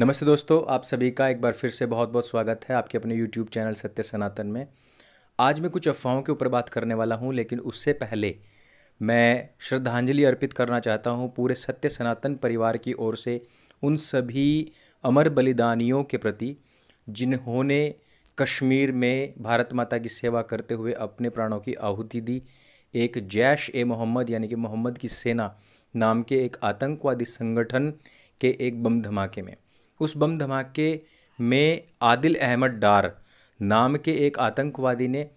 नमस्ते दोस्तों आप सभी का एक बार फिर से बहुत बहुत स्वागत है आपके अपने YouTube चैनल सत्य सनातन में आज मैं कुछ अफवाहों के ऊपर बात करने वाला हूँ लेकिन उससे पहले मैं श्रद्धांजलि अर्पित करना चाहता हूँ पूरे सत्य सनातन परिवार की ओर से उन सभी अमर बलिदानियों के प्रति जिन्होंने कश्मीर में भारत माता की सेवा करते हुए अपने प्राणों की आहुति दी एक जैश ए मोहम्मद यानी कि मोहम्मद की सेना नाम के एक आतंकवादी संगठन के एक बम धमाके में उस बम धमाके में आदिल अहमद डार नाम के एक आतंकवादी ने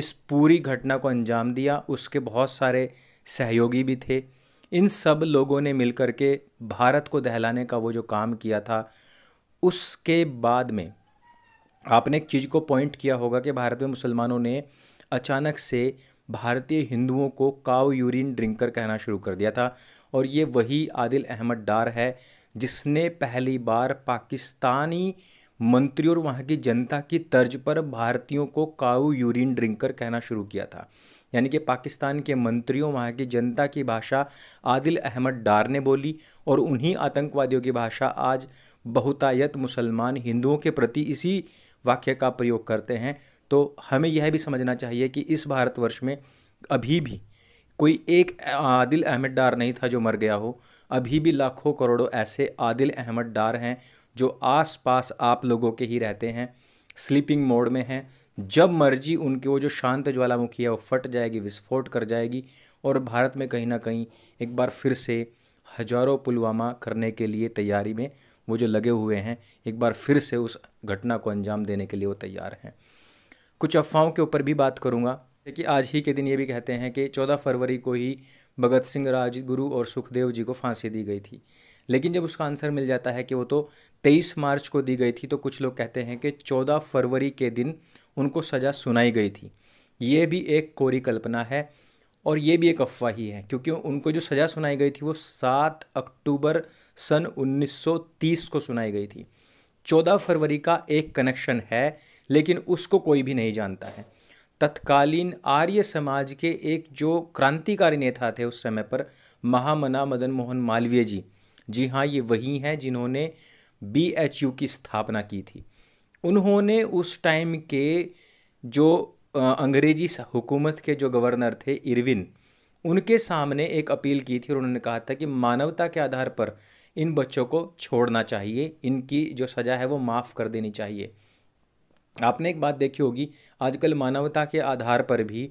इस पूरी घटना को अंजाम दिया उसके बहुत सारे सहयोगी भी थे इन सब लोगों ने मिलकर के भारत को दहलाने का वो जो काम किया था उसके बाद में आपने एक चीज़ को पॉइंट किया होगा कि भारत में मुसलमानों ने अचानक से भारतीय हिंदुओं को काव यूरिन ड्रिंकर कहना शुरू कर दिया था और ये वही आदिल अहमद डार है जिसने पहली बार पाकिस्तानी मंत्री और वहाँ की जनता की तर्ज पर भारतीयों को काऊ यूरिन ड्रिंकर कहना शुरू किया था यानी कि पाकिस्तान के मंत्रियों वहाँ की जनता की भाषा आदिल अहमद डार ने बोली और उन्हीं आतंकवादियों की भाषा आज बहुतायत मुसलमान हिंदुओं के प्रति इसी वाक्य का प्रयोग करते हैं तो हमें यह भी समझना चाहिए कि इस भारतवर्ष में अभी भी कोई एक आदिल अहमद डार नहीं था जो मर गया हो अभी भी लाखों करोड़ों ऐसे आदिल अहमद डार हैं जो आस पास आप लोगों के ही रहते हैं स्लीपिंग मोड में हैं जब मर्जी उनके वो जो शांत ज्वालामुखी है वो फट जाएगी विस्फोट कर जाएगी और भारत में कहीं ना कहीं एक बार फिर से हजारों पुलवामा करने के लिए तैयारी में वो जो लगे हुए हैं एक बार फिर से उस घटना को अंजाम देने के लिए वो तैयार हैं कुछ अफवाहों के ऊपर भी बात करूँगा देखिए आज ही के दिन ये भी कहते हैं कि चौदह फरवरी को ही भगत सिंह राजगुरु और सुखदेव जी को फांसी दी गई थी लेकिन जब उसका आंसर मिल जाता है कि वो तो 23 मार्च को दी गई थी तो कुछ लोग कहते हैं कि 14 फरवरी के दिन उनको सज़ा सुनाई गई थी ये भी एक कोरी कल्पना है और ये भी एक अफवाह ही है क्योंकि उनको जो सज़ा सुनाई गई थी वो 7 अक्टूबर सन 1930 को सुनाई गई थी 14 फरवरी का एक कनेक्शन है लेकिन उसको कोई भी नहीं जानता है तत्कालीन आर्य समाज के एक जो क्रांतिकारी नेता थे उस समय पर महामना मदन मोहन मालवीय जी जी हाँ ये वही हैं जिन्होंने बी एच यू की स्थापना की थी उन्होंने उस टाइम के जो अंग्रेजी हुकूमत के जो गवर्नर थे इरविन उनके सामने एक अपील की थी और उन्होंने कहा था कि मानवता के आधार पर इन बच्चों को छोड़ना चाहिए इनकी जो सज़ा है वो माफ़ कर देनी चाहिए आपने एक बात देखी होगी आजकल मानवता के आधार पर भी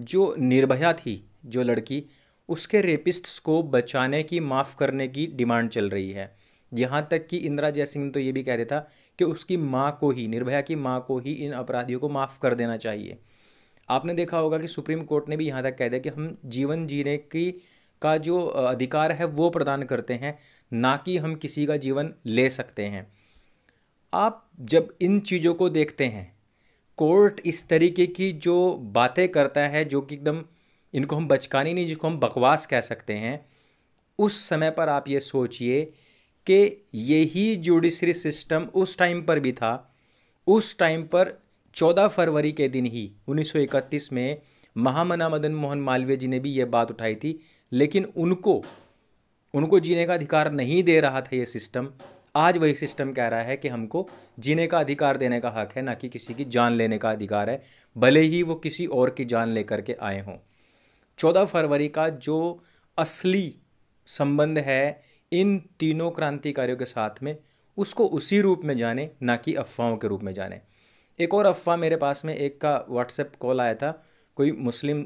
जो निर्भया थी जो लड़की उसके रेपिस्ट्स को बचाने की माफ़ करने की डिमांड चल रही है यहाँ तक कि इंदिरा जयसिंह तो ये भी कह रहे था कि उसकी माँ को ही निर्भया की माँ को ही इन अपराधियों को माफ़ कर देना चाहिए आपने देखा होगा कि सुप्रीम कोर्ट ने भी यहाँ तक कह दिया कि हम जीवन जीने की का जो अधिकार है वो प्रदान करते हैं ना कि हम किसी का जीवन ले सकते हैं आप जब इन चीज़ों को देखते हैं कोर्ट इस तरीके की जो बातें करता है जो कि एकदम इनको हम बचकानी नहीं जिसको हम बकवास कह सकते हैं उस समय पर आप ये सोचिए कि यही जुडिशरी सिस्टम उस टाइम पर भी था उस टाइम पर 14 फरवरी के दिन ही 1931 में महामना मदन मोहन मालवीय जी ने भी ये बात उठाई थी लेकिन उनको उनको जीने का अधिकार नहीं दे रहा था ये सिस्टम आज वही सिस्टम कह रहा है कि हमको जीने का अधिकार देने का हक है ना कि किसी की जान लेने का अधिकार है भले ही वो किसी और की जान लेकर के आए हों चौदह फरवरी का जो असली संबंध है इन तीनों क्रांतिकारियों के साथ में उसको उसी रूप में जाने ना कि अफवाहों के रूप में जाने एक और अफवाह मेरे पास में एक का व्हाट्सएप कॉल आया था कोई मुस्लिम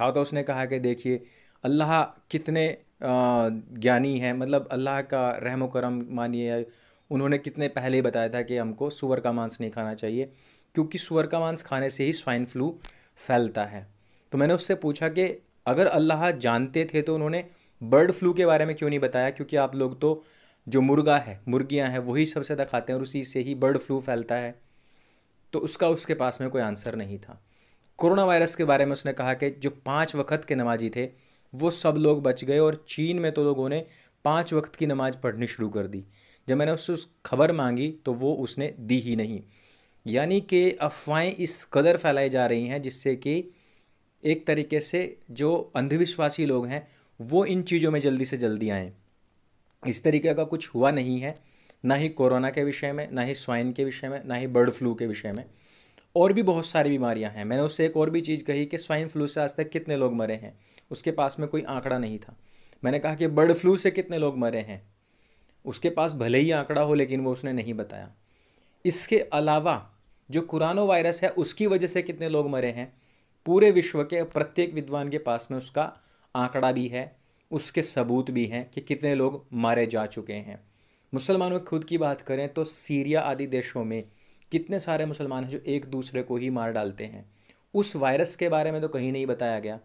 था तो उसने कहा कि देखिए अल्लाह कितने ज्ञानी हैं मतलब अल्लाह का रहम करम मानिए उन्होंने कितने पहले ही बताया था कि हमको सुअर का मांस नहीं खाना चाहिए क्योंकि सुअर का मांस खाने से ही स्वाइन फ्लू फैलता है तो मैंने उससे पूछा कि अगर अल्लाह जानते थे तो उन्होंने बर्ड फ्लू के बारे में क्यों नहीं बताया क्योंकि आप लोग तो जो मुर्गा है मुर्गियां हैं वही सबसे ज़्यादा खाते हैं और उसी से ही बर्ड फ्लू फैलता है तो उसका उसके पास में कोई आंसर नहीं था कोरोना वायरस के बारे में उसने कहा कि जो पाँच वक्त के नमाजी थे वो सब लोग बच गए और चीन में तो लोगों ने पाँच वक्त की नमाज़ पढ़नी शुरू कर दी जब मैंने उससे उस खबर मांगी तो वो उसने दी ही नहीं यानी कि अफवाहें इस कदर फैलाई जा रही हैं जिससे कि एक तरीके से जो अंधविश्वासी लोग हैं वो इन चीज़ों में जल्दी से जल्दी आएँ इस तरीके का कुछ हुआ नहीं है ना ही कोरोना के विषय में ना ही स्वाइन के विषय में ना ही बर्ड फ्लू के विषय में और भी बहुत सारी बीमारियां हैं मैंने उससे एक और भी चीज़ कही कि स्वाइन फ्लू से आज तक कितने लोग मरे हैं उसके पास में कोई आंकड़ा नहीं था मैंने कहा कि बर्ड फ्लू से कितने लोग मरे हैं उसके पास भले ही आंकड़ा हो लेकिन वो उसने नहीं बताया इसके अलावा जो कुरानो वायरस है उसकी वजह से कितने लोग मरे हैं पूरे विश्व के प्रत्येक विद्वान के पास में उसका आंकड़ा भी है उसके सबूत भी हैं कि कितने लोग मारे जा चुके हैं मुसलमानों की खुद की बात करें तो सीरिया आदि देशों में कितने सारे मुसलमान हैं जो एक दूसरे को ही मार डालते हैं उस वायरस के बारे में तो कहीं नहीं बताया गया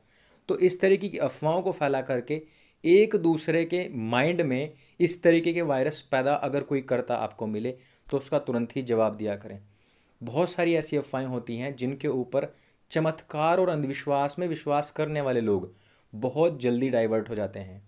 तो इस तरीके की अफवाहों को फैला करके एक दूसरे के माइंड में इस तरीके के वायरस पैदा अगर कोई करता आपको मिले तो उसका तुरंत ही जवाब दिया करें बहुत सारी ऐसी अफवाहें होती हैं जिनके ऊपर चमत्कार और अंधविश्वास में विश्वास करने वाले लोग बहुत जल्दी डाइवर्ट हो जाते हैं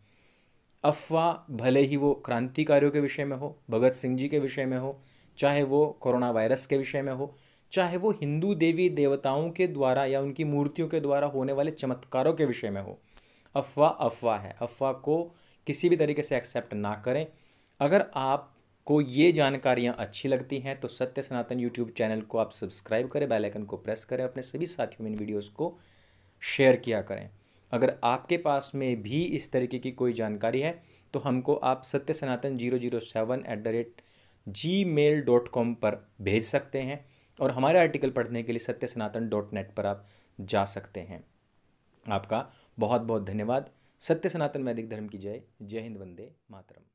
अफवाह भले ही वो क्रांतिकारियों के विषय में हो भगत सिंह जी के विषय में हो चाहे वो कोरोना वायरस के विषय में हो चाहे वो हिंदू देवी देवताओं के द्वारा या उनकी मूर्तियों के द्वारा होने वाले चमत्कारों के विषय में हो अफवाह अफवाह है अफवाह को किसी भी तरीके से एक्सेप्ट ना करें अगर आप को ये जानकारियाँ अच्छी लगती हैं तो सत्य सनातन यूट्यूब चैनल को आप सब्सक्राइब करें बेल आइकन को प्रेस करें अपने सभी साथियों में इन वीडियोज़ को शेयर किया करें अगर आपके पास में भी इस तरीके की कोई जानकारी है तो हमको आप Satya Sanatan zero zero seven eight the rate Gmail dot com पर भेज सकते हैं और हमारे आर्टिकल पढ़ने के लिए सत्य सनातन डॉट नेट पर आप जा सकते हैं आपका बहुत बहुत धन्यवाद सत्य सनातन वैदिक धर्म की जय जय हिंद वंदे मातरम